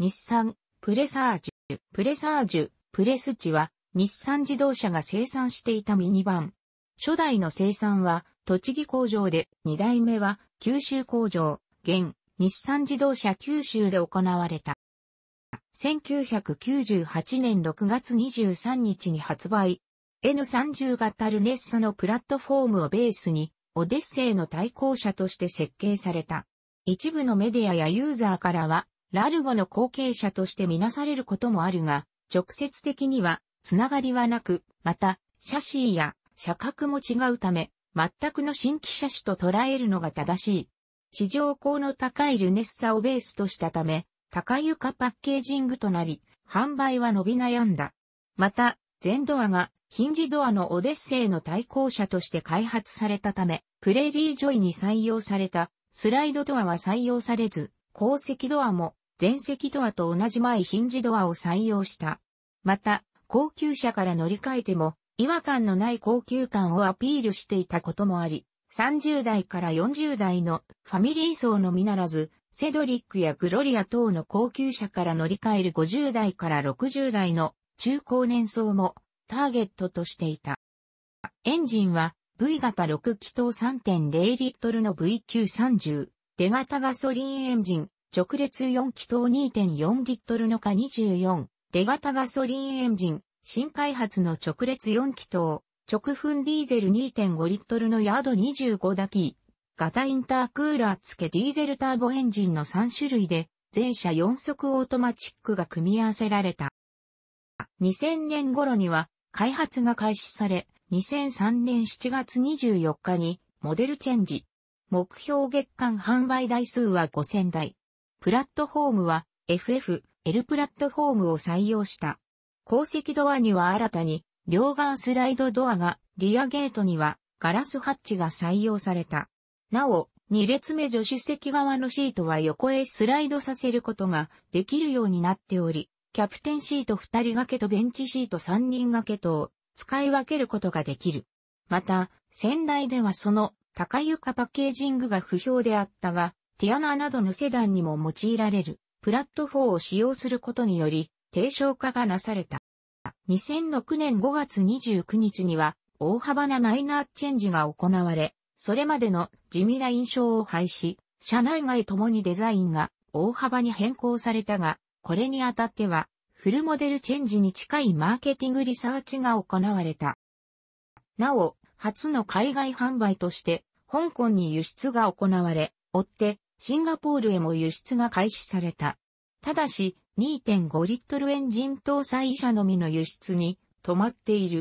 日産、プレサージュ、プレサージュ、プレスチは、日産自動車が生産していたミニバン。初代の生産は、栃木工場で、二代目は、九州工場、現、日産自動車九州で行われた。1998年6月23日に発売。N30 型ルネッサのプラットフォームをベースに、オデッセイの対抗車として設計された。一部のメディアやユーザーからは、ラルゴの後継者としてみなされることもあるが、直接的には、つながりはなく、また、写真や社格も違うため、全くの新規車種と捉えるのが正しい。地上高の高いルネッサをベースとしたため、高床パッケージングとなり、販売は伸び悩んだ。また、全ドアがヒンジドアのオデッセイの対抗車として開発されたため、プレーリージョイに採用されたスライドドアは採用されず、鉱石ドアも前席ドアと同じ前ヒンジドアを採用した。また、高級車から乗り換えても、違和感のない高級感をアピールしていたこともあり、30代から40代のファミリー層のみならず、セドリックやグロリア等の高級車から乗り換える50代から60代の中高年層もターゲットとしていた。エンジンは V 型6気筒3.0リットルの VQ30、手型ガソリンエンジン直列4気筒2.4リットルのか24、出型ガソリンエンジン、新開発の直列4気筒、直噴ディーゼル2.5リットルのヤード25ダキ型インタークーラー付けディーゼルターボエンジンの3種類で、全車4速オートマチックが組み合わせられた。2000年頃には開発が開始され、2003年7月24日にモデルチェンジ。目標月間販売台数は5000台。プラットフォームは FF、L プラットフォームを採用した。鉱石ドアには新たに、両側スライドドアが、リアゲートには、ガラスハッチが採用された。なお、2列目助手席側のシートは横へスライドさせることができるようになっており、キャプテンシート2人掛けとベンチシート3人掛けと使い分けることができる。また、仙台ではその高床パッケージングが不評であったが、ティアナなどのセダンにも用いられる、プラットフォーを使用することにより、低床化がなされた。2006年5月29日には、大幅なマイナーチェンジが行われ、それまでの地味な印象を廃止、社内外ともにデザインが大幅に変更されたが、これにあたっては、フルモデルチェンジに近いマーケティングリサーチが行われた。なお、初の海外販売として、香港に輸出が行われ、追って、シンガポールへも輸出が開始された。ただし、2.5リットルエンジン搭載車のみの輸出に止まっている。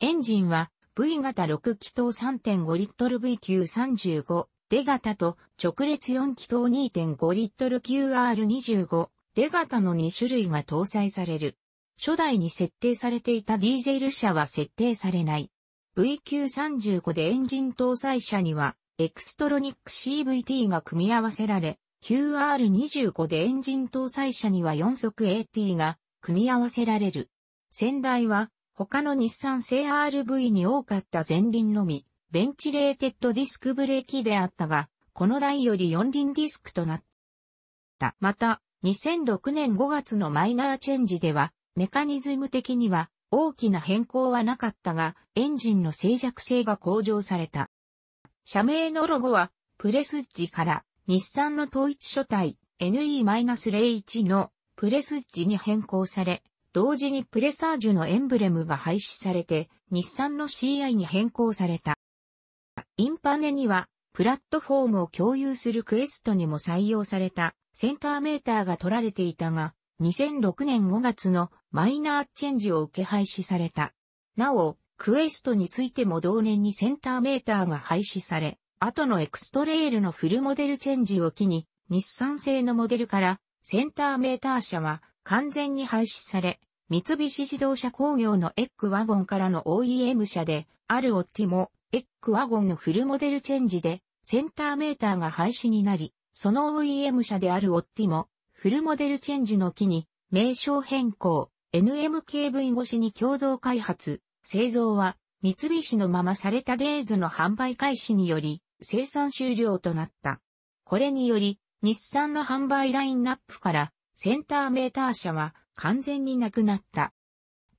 エンジンは V 型6気筒3.5リットル V 級35出型と直列4気筒2.5リットル QR25 出型の2種類が搭載される。初代に設定されていたディーゼル車は設定されない。V 級35でエンジン搭載車にはエクストロニック CVT が組み合わせられ、QR25 でエンジン搭載車には4速 AT が組み合わせられる。先代は他の日産製 RV に多かった前輪のみ、ベンチレーテッドディスクブレーキであったが、この台より4輪ディスクとなった。また、2006年5月のマイナーチェンジでは、メカニズム的には大きな変更はなかったが、エンジンの静寂性が向上された。社名のロゴは、プレスッジから日産の統一書体 NE-01 のプレスッジに変更され、同時にプレサージュのエンブレムが廃止されて、日産の CI に変更された。インパネには、プラットフォームを共有するクエストにも採用されたセンターメーターが取られていたが、2006年5月のマイナーチェンジを受け廃止された。なお、クエストについても同年にセンターメーターが廃止され、後のエクストレールのフルモデルチェンジを機に、日産製のモデルからセンターメーター車は完全に廃止され、三菱自動車工業のエッグワゴンからの OEM 車で、あるオッティも、エッグワゴンのフルモデルチェンジで、センターメーターが廃止になり、その OEM 車であるオッティも、フルモデルチェンジの機に、名称変更、NMKV 越しに共同開発、製造は三菱のままされたデーズの販売開始により生産終了となった。これにより日産の販売ラインナップからセンターメーター車は完全になくなった。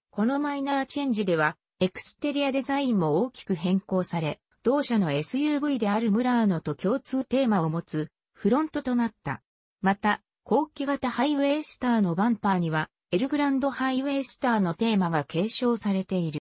このマイナーチェンジではエクステリアデザインも大きく変更され、同社の SUV であるムラーノと共通テーマを持つフロントとなった。また、後期型ハイウェイスターのバンパーには、エルグランドハイウェイスターのテーマが継承されている。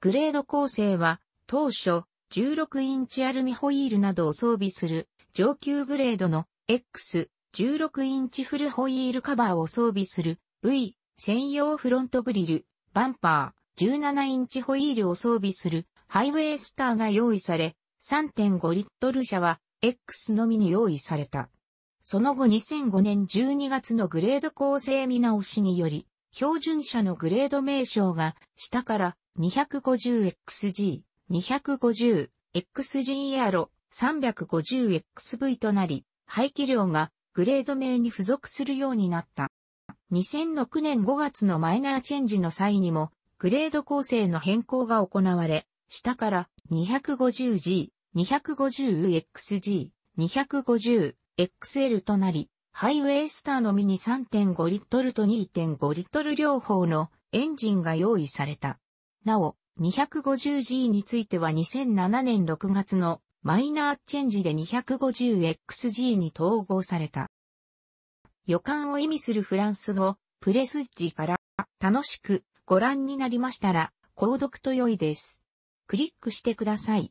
グレード構成は、当初、16インチアルミホイールなどを装備する上級グレードの X、16インチフルホイールカバーを装備する V、専用フロントグリル、バンパー、17インチホイールを装備するハイウェイスターが用意され、3.5リットル車は X のみに用意された。その後2005年12月のグレード構成見直しにより、標準車のグレード名称が下から 250XG、250XG アロ、350XV となり、排気量がグレード名に付属するようになった。2006年5月のマイナーチェンジの際にも、グレード構成の変更が行われ、下から 250G、250XG、250XL となり、ハイウェイスターのみに3.5リットルと2.5リットル両方のエンジンが用意された。なお、250G については2007年6月のマイナーチェンジで 250XG に統合された。予感を意味するフランス語、プレスッジから、楽しくご覧になりましたら、購読と良いです。クリックしてください。